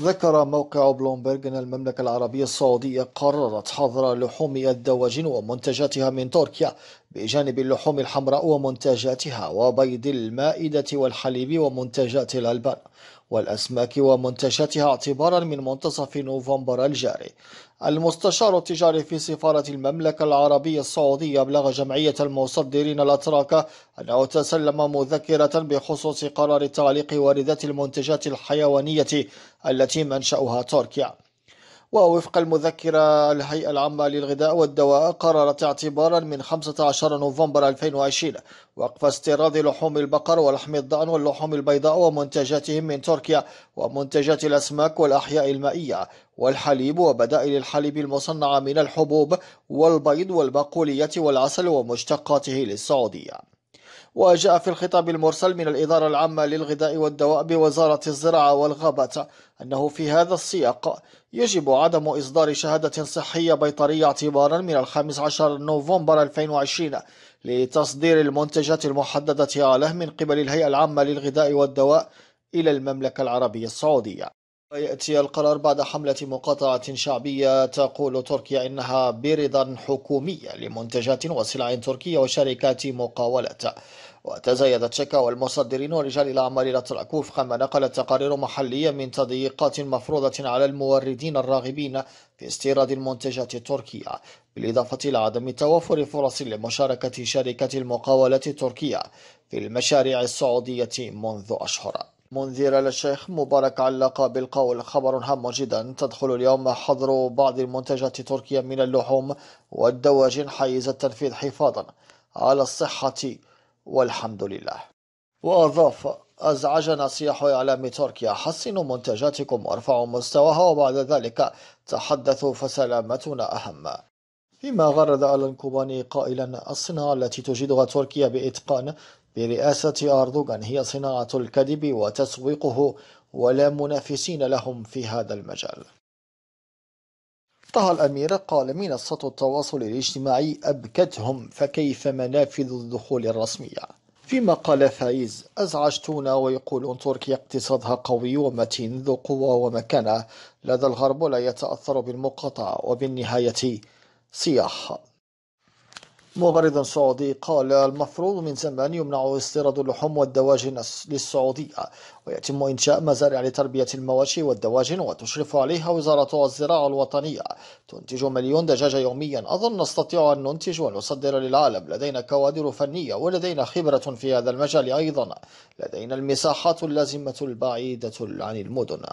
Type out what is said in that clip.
ذكر موقع بلومبرغ أن المملكة العربية السعودية قررت حظر لحوم الدواجن ومنتجاتها من تركيا بجانب اللحوم الحمراء ومنتجاتها وبيض المائدة والحليب ومنتجات الألبان والأسماك ومنتجاتها اعتبارا من منتصف نوفمبر الجاري المستشار التجاري في سفارة المملكة العربية السعودية أبلغ جمعية المصدرين الأتراك أنه تسلم مذكرة بخصوص قرار تعليق واردات المنتجات الحيوانية التي منشأها تركيا ووفق المذكرة الهيئة العامة للغذاء والدواء قررت اعتبارا من 15 نوفمبر 2020 وقف استيراد لحوم البقر ولحم الضأن واللحوم البيضاء ومنتجاتهم من تركيا ومنتجات الأسماك والأحياء المائية والحليب وبدائل الحليب المصنعة من الحبوب والبيض والبقولية والعسل ومشتقاته للسعودية وجاء في الخطاب المرسل من الإدارة العامة للغذاء والدواء بوزارة الزراعة والغابات أنه في هذا السياق يجب عدم إصدار شهادة صحية بيطرية اعتبارا من الخامس عشر نوفمبر 2020 لتصدير المنتجات المحددة عليه من قبل الهيئة العامة للغذاء والدواء إلى المملكة العربية السعودية يأتي القرار بعد حملة مقاطعة شعبية تقول تركيا إنها برضا حكومي لمنتجات وسلع تركية وشركات مقاولة وتزايدت شكاوى المصدرين ورجال الأعمال إلى تراكوف كما نقلت تقارير محلية من تضييقات مفروضة على الموردين الراغبين في استيراد المنتجات التركية بالإضافة إلى عدم توفر فرص لمشاركة شركة المقاولة التركية في المشاريع السعودية منذ أشهر منذر للشيخ مبارك علق بالقول خبر هام جدا تدخل اليوم حظر بعض المنتجات تركيا من اللحوم والدواجن حيز التنفيذ حفاظا على الصحة والحمد لله وأضاف أزعجنا صياح إعلام تركيا حسنوا منتجاتكم وارفعوا مستواها وبعد ذلك تحدثوا فسلامتنا أهم فيما غرد ألان كوباني قائلا الصناعة التي تجيدها تركيا بإتقان برئاسة أردوغان هي صناعة الكذب وتسويقه ولا منافسين لهم في هذا المجال طه الأمير قال منصة التواصل الاجتماعي أبكتهم فكيف منافذ الدخول الرسمية فيما قال فايز أزعجتونا ويقولون تركيا اقتصادها قوي ومتين ذو قوة ومكانة لدى الغرب لا يتأثر بالمقاطعة وبالنهاية صياح مغرض سعودي قال المفروض من زمان يمنع استيراد اللحوم والدواجن للسعودية ويتم إنشاء مزارع لتربية المواشي والدواجن وتشرف عليها وزارة الزراعة الوطنية تنتج مليون دجاجة يوميا أظن نستطيع أن ننتج ونصدر للعالم لدينا كوادر فنية ولدينا خبرة في هذا المجال أيضا لدينا المساحات اللازمة البعيدة عن المدن